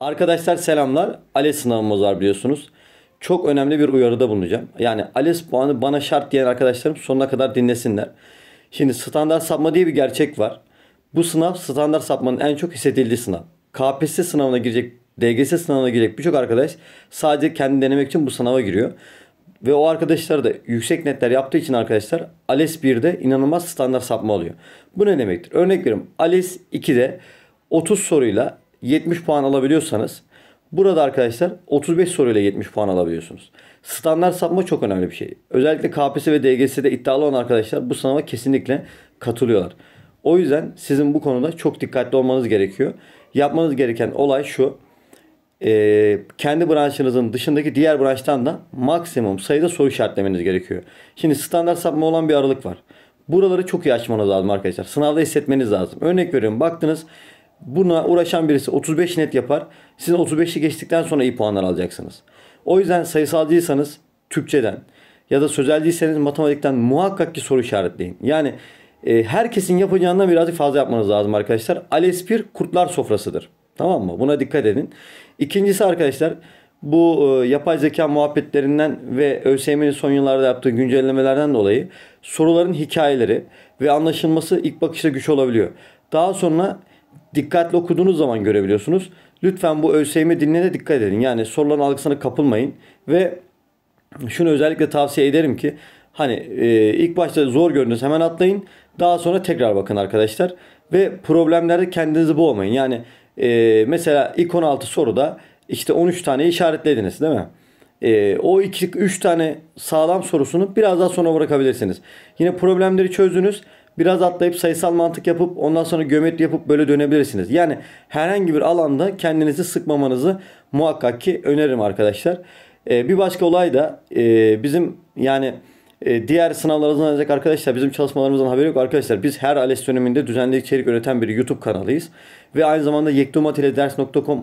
Arkadaşlar selamlar. ALES sınavımız var biliyorsunuz. Çok önemli bir uyarıda bulunacağım. Yani ALES puanı bana şart diyen arkadaşlarım sonuna kadar dinlesinler. Şimdi standart sapma diye bir gerçek var. Bu sınav standart sapmanın en çok hissedildiği sınav. KPSS sınavına girecek, DGS sınavına girecek birçok arkadaş sadece kendini denemek için bu sınava giriyor. Ve o arkadaşlar da yüksek netler yaptığı için arkadaşlar ALES 1'de inanılmaz standart sapma oluyor. Bu ne demektir? Örnek veriyorum ALES 2'de 30 soruyla 70 puan alabiliyorsanız burada arkadaşlar 35 soruyla 70 puan alabiliyorsunuz. Standart sapma çok önemli bir şey. Özellikle KPSS ve DGS'de iddialı olan arkadaşlar bu sınava kesinlikle katılıyorlar. O yüzden sizin bu konuda çok dikkatli olmanız gerekiyor. Yapmanız gereken olay şu. E, kendi branşınızın dışındaki diğer branştan da maksimum sayıda soru işaretlemeniz gerekiyor. Şimdi standart sapma olan bir aralık var. Buraları çok iyi açmanız lazım arkadaşlar. Sınavda hissetmeniz lazım. Örnek veriyorum baktınız Buna uğraşan birisi 35 net yapar. siz 35'i geçtikten sonra iyi puanlar alacaksınız. O yüzden sayısalcıysanız Türkçeden ya da sözelciyseniz matematikten muhakkak ki soru işaretleyin. Yani e, herkesin yapacağından birazcık fazla yapmanız lazım arkadaşlar. Alespir kurtlar sofrasıdır. Tamam mı? Buna dikkat edin. İkincisi arkadaşlar bu e, yapay zeka muhabbetlerinden ve ÖSYM'nin son yıllarda yaptığı güncellemelerden dolayı soruların hikayeleri ve anlaşılması ilk bakışta güç olabiliyor. Daha sonra dikkatli okuduğunuz zaman görebiliyorsunuz. Lütfen bu ÖSYM diline dikkat edin. Yani soruların algısına kapılmayın ve şunu özellikle tavsiye ederim ki hani e, ilk başta zor görünüz hemen atlayın. Daha sonra tekrar bakın arkadaşlar ve problemlerde kendinizi boğmayın. Yani e, mesela ilk 16 soruda işte 13 tane işaretlediniz değil mi? E, o 2 3 tane sağlam sorusunu biraz daha sonra bırakabilirsiniz. Yine problemleri çözdünüz biraz atlayıp sayısal mantık yapıp ondan sonra geometri yapıp böyle dönebilirsiniz. Yani herhangi bir alanda kendinizi sıkmamanızı muhakkak ki öneririm arkadaşlar. Ee, bir başka olay da e, bizim yani e, diğer sınavlarımızdan alacak arkadaşlar bizim çalışmalarımızdan haberi yok arkadaşlar. Biz her ALES döneminde düzenli içerik üreten bir YouTube kanalıyız. Ve aynı zamanda yektumat ile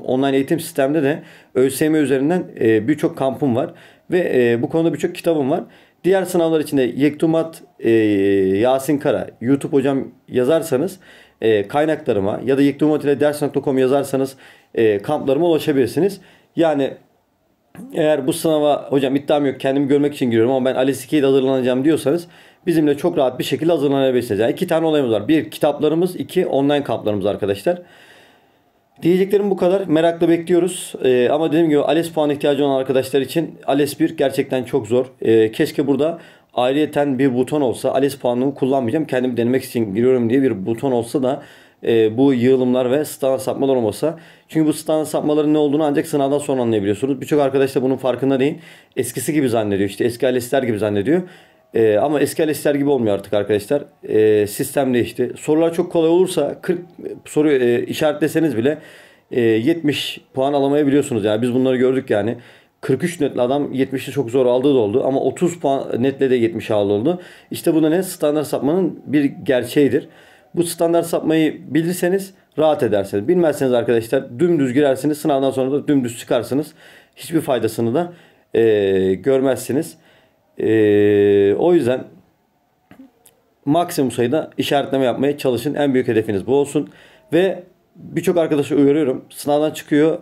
online eğitim sistemde de ÖSYM üzerinden e, birçok kampım var. Ve e, bu konuda birçok kitabım var. Diğer sınavlar için de Yektumat e, Yasin Kara YouTube hocam yazarsanız e, kaynaklarıma ya da yektumat ile ders.com yazarsanız e, kamplarıma ulaşabilirsiniz. Yani eğer bu sınava hocam iddiam yok kendimi görmek için giriyorum ama ben ALES 2'ye hazırlanacağım diyorsanız bizimle çok rahat bir şekilde hazırlanabilirsiniz. Yani iki tane olayımız var. Bir kitaplarımız, iki online kamplarımız arkadaşlar. Diyeceklerim bu kadar. Merakla bekliyoruz. Ee, ama dediğim gibi ALES puan ihtiyacı olan arkadaşlar için ALES 1 gerçekten çok zor. Ee, keşke burada ayrıyeten bir buton olsa ALES puanını kullanmayacağım. Kendimi denemek için giriyorum diye bir buton olsa da e, bu yığılımlar ve standart sapmalar olmasa. Çünkü bu standart sapmaların ne olduğunu ancak sınavdan sonra anlayabiliyorsunuz. Birçok arkadaş da bunun farkında değil. Eskisi gibi zannediyor İşte eski ALES'ler gibi zannediyor. E, ama eski LS'ler gibi olmuyor artık arkadaşlar. E, sistem değişti. Sorular çok kolay olursa 40 soru e, işaretleseniz bile e, 70 puan alamayabiliyorsunuz. Yani biz bunları gördük yani. 43 netle adam 70'i çok zor aldığı da oldu ama 30 puan netle de 70 aldı oldu. İşte bu da ne? Standart sapmanın bir gerçeğidir. Bu standart sapmayı bilirseniz rahat edersiniz. Bilmezseniz arkadaşlar dümdüz girersiniz. Sınavdan sonra da dümdüz çıkarsınız. Hiçbir faydasını da e, görmezsiniz. Ee, o yüzden maksimum sayıda işaretleme yapmaya çalışın. En büyük hedefiniz bu olsun. Ve birçok arkadaşı uyarıyorum. Sınavdan çıkıyor.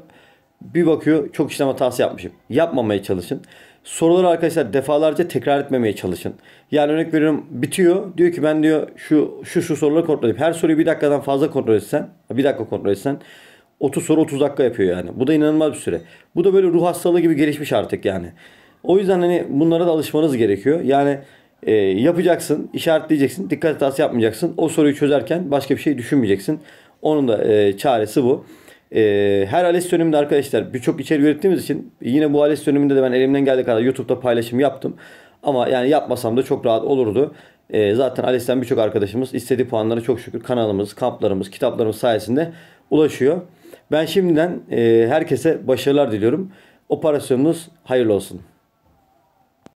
Bir bakıyor çok işlem hatası yapmışım. Yapmamaya çalışın. Soruları arkadaşlar defalarca tekrar etmemeye çalışın. Yani örnek veriyorum bitiyor. Diyor ki ben diyor şu şu şu soruları kontrol edeyim. Her soruyu bir dakikadan fazla kontrol etsen. Bir dakika kontrol etsen. 30 soru 30 dakika yapıyor yani. Bu da inanılmaz bir süre. Bu da böyle ruh hastalığı gibi gelişmiş artık yani. O yüzden hani bunlara da alışmanız gerekiyor. Yani e, yapacaksın, işaretleyeceksin, dikkat hatası yapmayacaksın. O soruyu çözerken başka bir şey düşünmeyeceksin. Onun da e, çaresi bu. E, her ALES döneminde arkadaşlar birçok içerik ürettiğimiz için yine bu ALES döneminde de ben elimden geldiği kadar YouTube'da paylaşım yaptım. Ama yani yapmasam da çok rahat olurdu. E, zaten ALES'ten birçok arkadaşımız istediği puanları çok şükür kanalımız, kamplarımız, kitaplarımız sayesinde ulaşıyor. Ben şimdiden e, herkese başarılar diliyorum. Operasyonunuz hayırlı olsun.